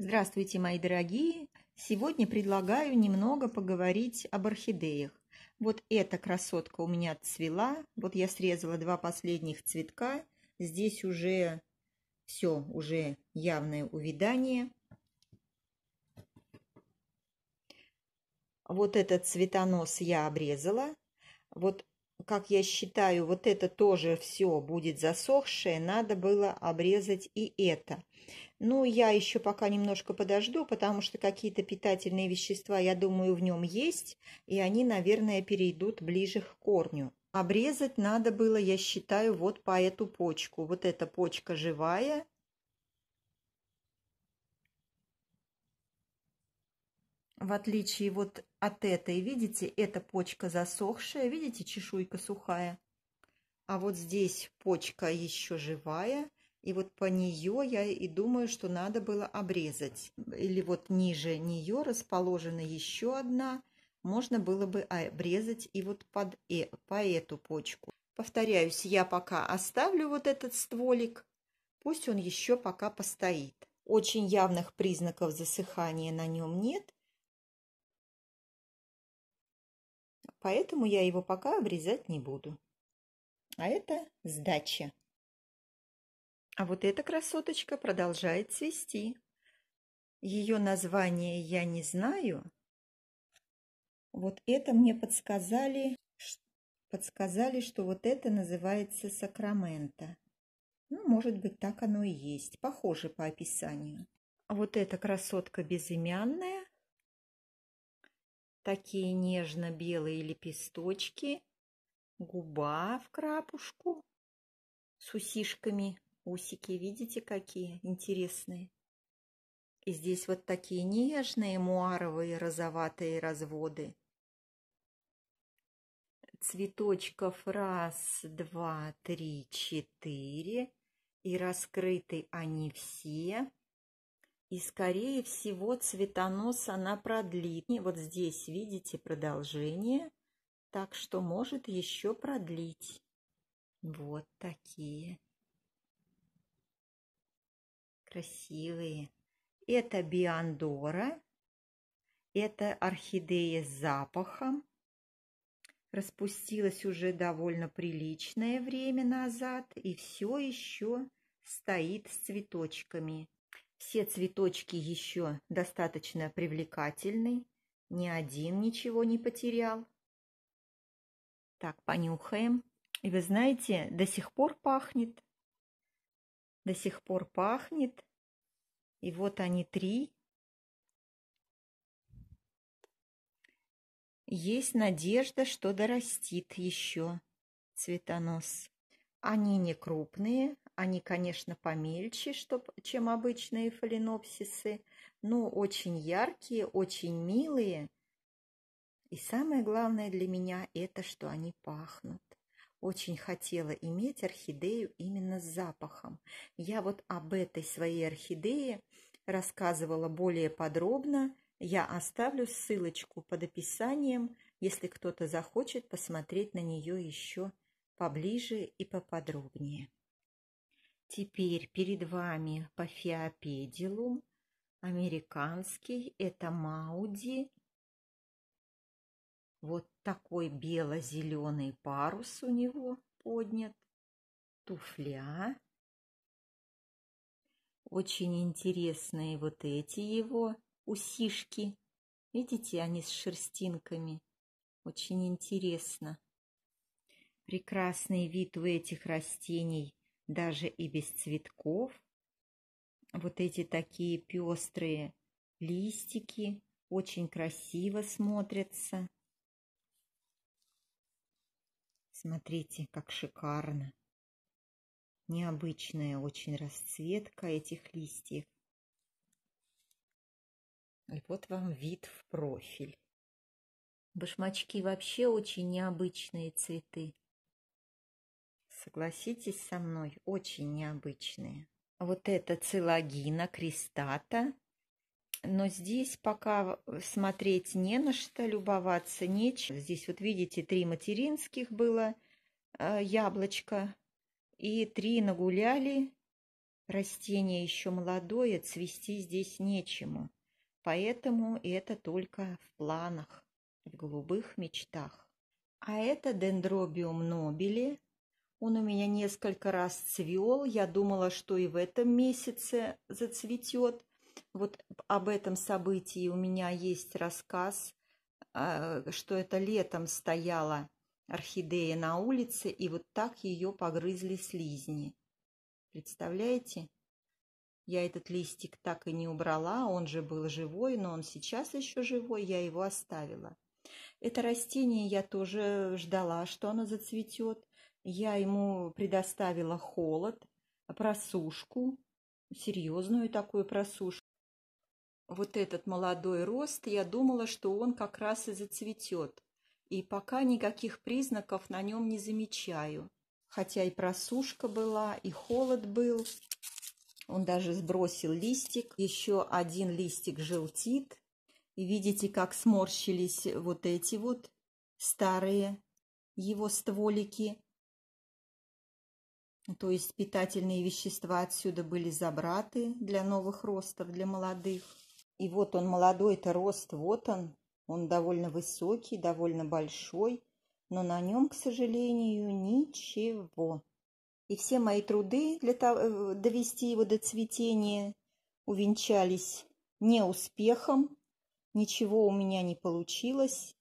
Здравствуйте, мои дорогие! Сегодня предлагаю немного поговорить об орхидеях. Вот эта красотка у меня цвела. Вот я срезала два последних цветка. Здесь уже все, уже явное увядание. Вот этот цветонос я обрезала. Вот как я считаю, вот это тоже все будет засохшее, надо было обрезать и это. Ну, я еще пока немножко подожду, потому что какие-то питательные вещества, я думаю, в нем есть, и они, наверное, перейдут ближе к корню. Обрезать надо было, я считаю, вот по эту почку. Вот эта почка живая, В отличие вот от этой, видите, эта почка засохшая, видите, чешуйка сухая. А вот здесь почка еще живая, и вот по нее я и думаю, что надо было обрезать. Или вот ниже нее расположена еще одна, можно было бы обрезать и вот под э, по эту почку. Повторяюсь, я пока оставлю вот этот стволик, пусть он еще пока постоит. Очень явных признаков засыхания на нем нет, поэтому я его пока обрезать не буду. А это сдача. А вот эта красоточка продолжает цвести. Ее название я не знаю. Вот это мне подсказали, подсказали, что вот это называется Сакрамента. Ну, может быть, так оно и есть. Похоже по описанию. А вот эта красотка безымянная такие нежно-белые лепесточки, губа в крапушку с усишками, усики, видите, какие интересные. И здесь вот такие нежные муаровые розоватые разводы. Цветочков раз, два, три, четыре. И раскрыты они все. И, скорее всего, цветонос она продлит. И вот здесь, видите, продолжение. Так что может еще продлить. Вот такие. Красивые. Это биандора. Это орхидея с запахом. Распустилась уже довольно приличное время назад. И все еще стоит с цветочками. Все цветочки еще достаточно привлекательны. Ни один ничего не потерял. Так, понюхаем. И вы знаете, до сих пор пахнет. До сих пор пахнет. И вот они три. Есть надежда, что дорастит еще цветонос. Они не крупные, они, конечно, помельче, чтоб, чем обычные фаленопсисы, но очень яркие, очень милые. И самое главное для меня – это, что они пахнут. Очень хотела иметь орхидею именно с запахом. Я вот об этой своей орхидее рассказывала более подробно. Я оставлю ссылочку под описанием, если кто-то захочет посмотреть на нее еще поближе и поподробнее. Теперь перед вами по фиопедилум, американский, это Мауди, вот такой бело-зеленый парус у него поднят, туфля. Очень интересные вот эти его усишки. Видите, они с шерстинками. Очень интересно. Прекрасный вид у этих растений даже и без цветков. Вот эти такие пестрые листики очень красиво смотрятся. Смотрите, как шикарно. Необычная очень расцветка этих листьев. И вот вам вид в профиль. Башмачки вообще очень необычные цветы согласитесь со мной, очень необычные. Вот это целогина крестата, но здесь пока смотреть не на что, любоваться нечем. Здесь вот видите, три материнских было э, яблочко, и три нагуляли. Растение еще молодое, цвести здесь нечему. Поэтому это только в планах, в голубых мечтах. А это дендробиум нобили, он у меня несколько раз цвел. Я думала, что и в этом месяце зацветет. Вот об этом событии у меня есть рассказ, а, что это летом стояла орхидея на улице, и вот так ее погрызли слизни. Представляете? Я этот листик так и не убрала, он же был живой, но он сейчас еще живой, я его оставила. Это растение я тоже ждала, что оно зацветет. Я ему предоставила холод, просушку, серьезную такую просушку. Вот этот молодой рост, я думала, что он как раз и зацветет. И пока никаких признаков на нем не замечаю. Хотя и просушка была, и холод был. Он даже сбросил листик. Еще один листик желтит. И видите, как сморщились вот эти вот старые его стволики то есть питательные вещества отсюда были забраты для новых ростов, для молодых. И вот он молодой, это рост, вот он, он довольно высокий, довольно большой, но на нем, к сожалению, ничего. И все мои труды для того, э, довести его до цветения увенчались неуспехом, ничего у меня не получилось,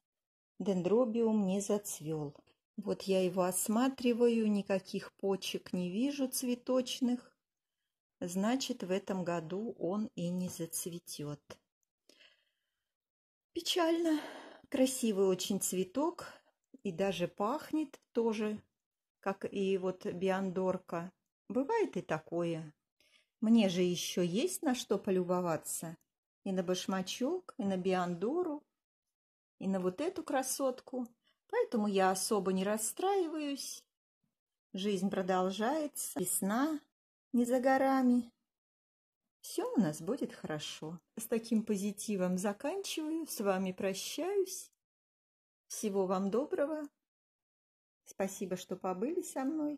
дендробиум не зацвел. Вот я его осматриваю, никаких почек не вижу цветочных. Значит, в этом году он и не зацветет. Печально. Красивый очень цветок. И даже пахнет тоже, как и вот биандорка. Бывает и такое. Мне же еще есть на что полюбоваться. И на башмачок, и на биандору, и на вот эту красотку. Поэтому я особо не расстраиваюсь. Жизнь продолжается, весна не за горами. Все у нас будет хорошо. С таким позитивом заканчиваю, с вами прощаюсь. Всего вам доброго. Спасибо, что побыли со мной.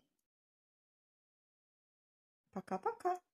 Пока-пока.